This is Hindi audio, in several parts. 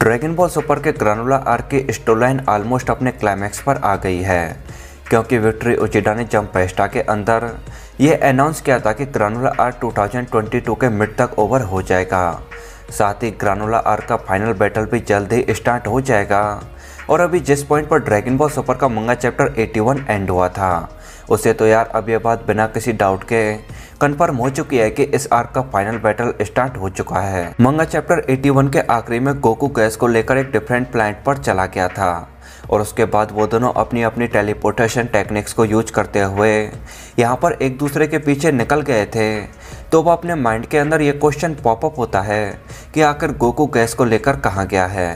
ड्रैगन बॉल सुपर के ग्रानुला आर्क की स्टोलाइन ऑलमोस्ट अपने क्लाइमैक्स पर आ गई है क्योंकि विक्ट्री उचिडा ने जंप पेस्टा के अंदर यह अनाउंस किया था कि ग्रानुला आर 2022 के मिड तक ओवर हो जाएगा साथ ही ग्रानुला आर्क का फाइनल बैटल भी जल्द ही स्टार्ट हो जाएगा और अभी जिस पॉइंट पर ड्रैगन बॉल सुपर का मंगा चैप्टर 81 एंड हुआ था उसे तो यार अब यह बात बिना किसी डाउट के कंफर्म हो चुकी है कि इस आर्क का फाइनल बैटल स्टार्ट हो चुका है मंगा चैप्टर 81 के आखिरी में गोकू गैस को लेकर एक डिफरेंट प्लांट पर चला गया था और उसके बाद वो दोनों अपनी अपनी टेलीपोर्टेशन टेक्निक्स को यूज करते हुए यहाँ पर एक दूसरे के पीछे निकल गए थे तो वह अपने माइंड के अंदर ये क्वेश्चन पॉपअप होता है कि आखिर गोकू गैस को लेकर कहाँ गया है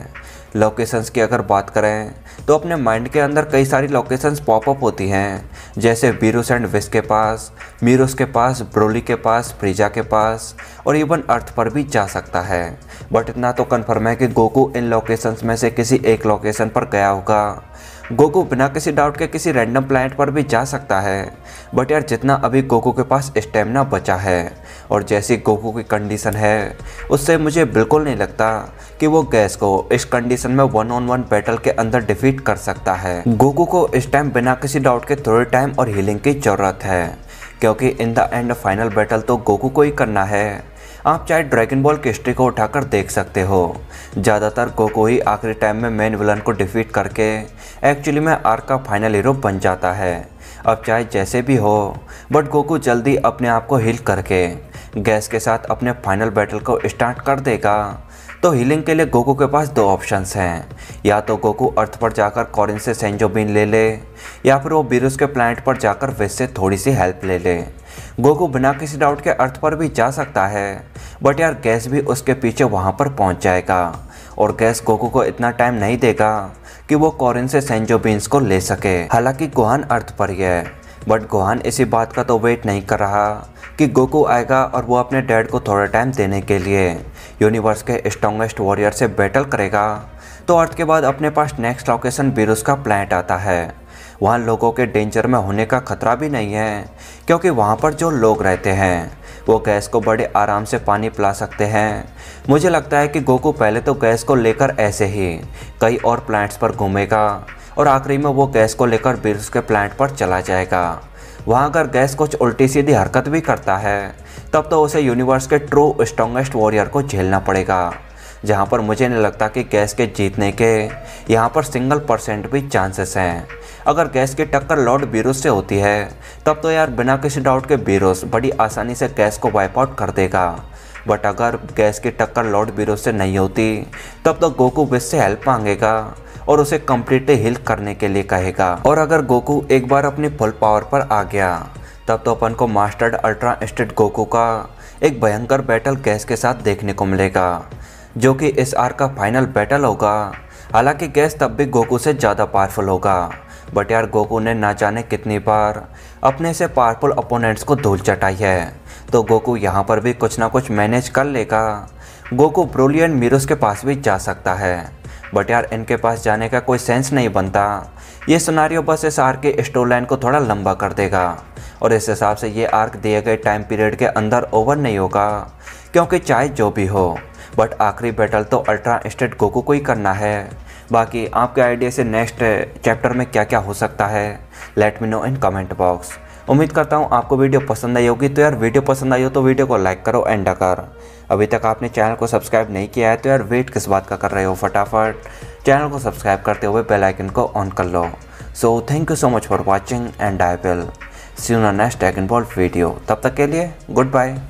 लोकेशंस की अगर बात करें तो अपने माइंड के अंदर कई सारी लोकेशंस पॉपअप होती हैं जैसे बीरूस एंड विस के पास मीरूस के पास ब्रोली के पास प्रीजा के पास और इवन अर्थ पर भी जा सकता है बट इतना तो कन्फर्म है कि गोकू इन लोकेशंस में से किसी एक लोकेशन पर गया होगा गोको बिना किसी डाउट के किसी रैंडम प्लानट पर भी जा सकता है बट यार जितना अभी गोको के पास स्टेमिना बचा है और जैसी गोको की कंडीशन है उससे मुझे बिल्कुल नहीं लगता कि वो गैस को इस कंडीशन में वन ऑन वन बैटल के अंदर डिफीट कर सकता है गोको को इस टाइम बिना किसी डाउट के थोड़े टाइम और हीलिंग की ज़रूरत है क्योंकि in the end final battle तो गोकू को ही करना है आप चाहे ड्रैगन बॉल की हिस्ट्री को उठाकर देख सकते हो ज़्यादातर कोको ही आखिरी टाइम में मेन विलन को डिफीट करके एक्चुअली में आर्क का फाइनल हीरो बन जाता है अब चाहे जैसे भी हो बट गोकू जल्दी अपने आप को हिल करके गैस के साथ अपने फाइनल बैटल को स्टार्ट कर देगा तो हीलिंग के लिए गोकू के पास दो ऑप्शंस हैं या तो गोकू अर्थ पर जाकर कॉरिन से सेंजोबिन ले ले या फिर वो बीरस के प्लांट पर जाकर वेस से थोड़ी सी हेल्प ले ले गोकू बिना किसी डाउट के अर्थ पर भी जा सकता है बट यार गैस भी उसके पीछे वहाँ पर पहुँच जाएगा और गैस गोकू को इतना टाइम नहीं देगा कि वो कॉरिन से सेंजोबिन को ले सके हालांकि गुहान अर्थ पर ही है बट गुहान इसी बात का तो वेट नहीं कर रहा कि गोकू आएगा और वो अपने डैड को थोड़ा टाइम देने के लिए यूनिवर्स के स्ट्रॉन्गेस्ट वॉरियर से बैटल करेगा तो अर्थ के बाद अपने पास नेक्स्ट लोकेशन बेरोस का प्लानट आता है वहाँ लोगों के डेंजर में होने का खतरा भी नहीं है क्योंकि वहाँ पर जो लोग रहते हैं वो गैस को बड़े आराम से पानी पिला सकते हैं मुझे लगता है कि गोकू पहले तो गैस को लेकर ऐसे ही कई और प्लांट्स पर घूमेगा और आखिरी में वो गैस को लेकर बिरुस के प्लांट पर चला जाएगा वहाँ अगर गैस कुछ उल्टी सीधी हरकत भी करता है तब तो उसे यूनिवर्स के ट्रू स्ट्रॉन्गेस्ट वॉरियर को झेलना पड़ेगा जहाँ पर मुझे नहीं लगता कि गैस के जीतने के यहाँ पर सिंगल परसेंट भी चांसेस हैं अगर गैस की टक्कर लॉर्ड बीरोस से होती है तब तो यार बिना किसी डाउट के बीरोस बड़ी आसानी से गैस को वाइप आउट कर देगा बट अगर गैस की टक्कर लॉर्ड बीरोस से नहीं होती तब तो गोकू विश से हेल्प मांगेगा और उसे कम्प्लीटली हिल करने के लिए कहेगा और अगर गोकू एक बार अपनी फुल पावर पर आ गया तब तो अपन को मास्टर्ड अल्ट्रा स्टेट गोकू का एक भयंकर बैटल गैस के साथ देखने को मिलेगा जो कि एस आर का फाइनल बैटल होगा हालांकि गैस तब भी गोकू से ज़्यादा पावरफुल होगा बट यार गोकू ने ना जाने कितनी बार अपने से पावरफुल अपोनेंट्स को धूल चटाई है तो गोकू यहाँ पर भी कुछ ना कुछ मैनेज कर लेगा गोकू ब्रोलियन मीरोस के पास भी जा सकता है बट यार इनके पास जाने का कोई सेंस नहीं बनता ये सुनारियो बस इस आर्क के स्टोर लाइन को थोड़ा लंबा कर देगा और इस हिसाब से ये आर्क दिए गए टाइम पीरियड के अंदर ओवर नहीं होगा क्योंकि चाहे जो भी हो बट आखिरी बैटल तो अल्ट्रा स्टेट गोकू को ही करना है बाकी आपके आइडिया से नेक्स्ट चैप्टर में क्या क्या हो सकता है let me know in comment box उम्मीद करता हूँ आपको वीडियो पसंद आई होगी तो यार वीडियो पसंद आई हो तो वीडियो को लाइक करो एंड कर अभी तक आपने चैनल को सब्सक्राइब नहीं किया है तो यार वेट किस बात का कर रहे हो फटाफट चैनल को सब्सक्राइब करते हुए बेल आइकन को ऑन कर लो so thank you so much for watching and I will see you next एग इन्वॉल्व वीडियो तब तक के लिए गुड बाय